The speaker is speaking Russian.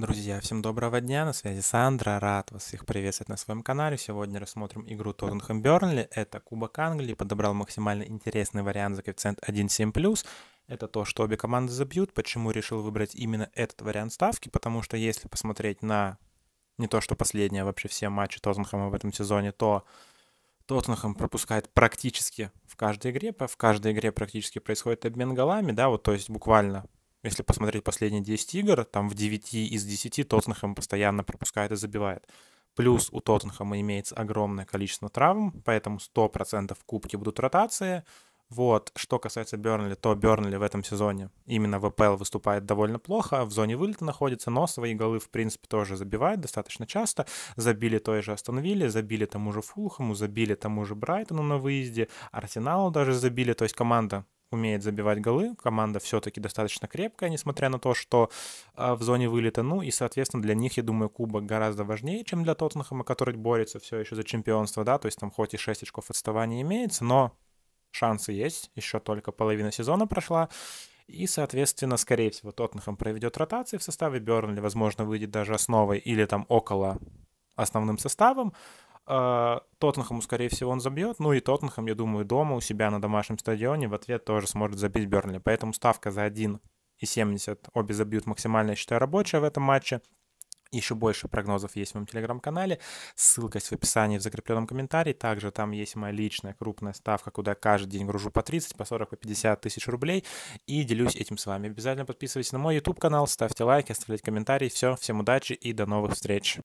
Друзья, всем доброго дня, на связи Сандра, рад вас всех приветствовать на своем канале. Сегодня рассмотрим игру Тоттенхэм Бернли, это Кубок Англии, подобрал максимально интересный вариант за коэффициент 1.7+. Это то, что обе команды забьют, почему решил выбрать именно этот вариант ставки, потому что если посмотреть на не то, что последние, а вообще все матчи Тоттенхэма в этом сезоне, то Тоттенхэм пропускает практически в каждой игре, в каждой игре практически происходит обмен голами, да, вот то есть буквально если посмотреть последние 10 игр, там в 9 из 10 Тоттенхэм постоянно пропускает и забивает. Плюс у Тоттенхэма имеется огромное количество травм, поэтому 100% в кубке будут ротации. Вот, что касается Бернли, то Бернли в этом сезоне именно в АПЛ выступает довольно плохо, в зоне вылета находится, но свои голы, в принципе, тоже забивает достаточно часто. Забили той же Астон Вилле, забили тому же Фулхэму, забили тому же Брайтону на выезде, Арсеналу даже забили, то есть команда умеет забивать голы. Команда все-таки достаточно крепкая, несмотря на то, что а, в зоне вылета. Ну и, соответственно, для них, я думаю, кубок гораздо важнее, чем для Тоттенхэма, который борется все еще за чемпионство, да, то есть там хоть и 6 очков отставания имеется, но шансы есть, еще только половина сезона прошла. И, соответственно, скорее всего, Тоттенхэм проведет ротации в составе Бернли, возможно, выйдет даже основой или там около основным составом. А, Тоттенхэму, скорее всего, он забьет. Ну и Тоттенхэм, я думаю, дома у себя на домашнем стадионе в ответ тоже сможет забить Бернли. Поэтому ставка за и 1,70. Обе забьют максимальное, считаю, рабочая в этом матче. Еще больше прогнозов есть в моем телеграм-канале. Ссылка есть в описании в закрепленном комментарии. Также там есть моя личная крупная ставка, куда каждый день гружу по 30, по 40, по 50 тысяч рублей. И делюсь этим с вами. Обязательно подписывайтесь на мой YouTube-канал, ставьте лайки, оставляйте комментарии. Все, всем удачи и до новых встреч.